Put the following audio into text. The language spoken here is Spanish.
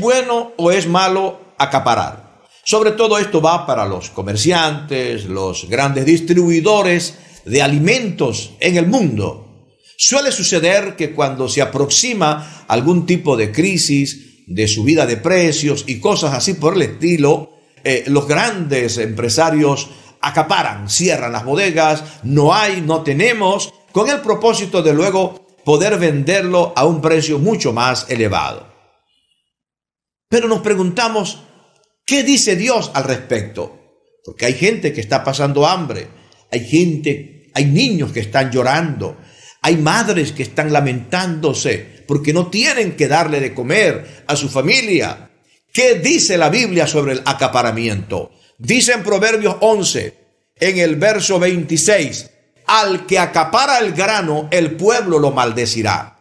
bueno o es malo acaparar. Sobre todo esto va para los comerciantes, los grandes distribuidores de alimentos en el mundo. Suele suceder que cuando se aproxima algún tipo de crisis, de subida de precios y cosas así por el estilo, eh, los grandes empresarios acaparan, cierran las bodegas, no hay, no tenemos, con el propósito de luego poder venderlo a un precio mucho más elevado. Pero nos preguntamos, ¿qué dice Dios al respecto? Porque hay gente que está pasando hambre, hay gente, hay niños que están llorando, hay madres que están lamentándose porque no tienen que darle de comer a su familia. ¿Qué dice la Biblia sobre el acaparamiento? Dice en Proverbios 11, en el verso 26, al que acapara el grano, el pueblo lo maldecirá.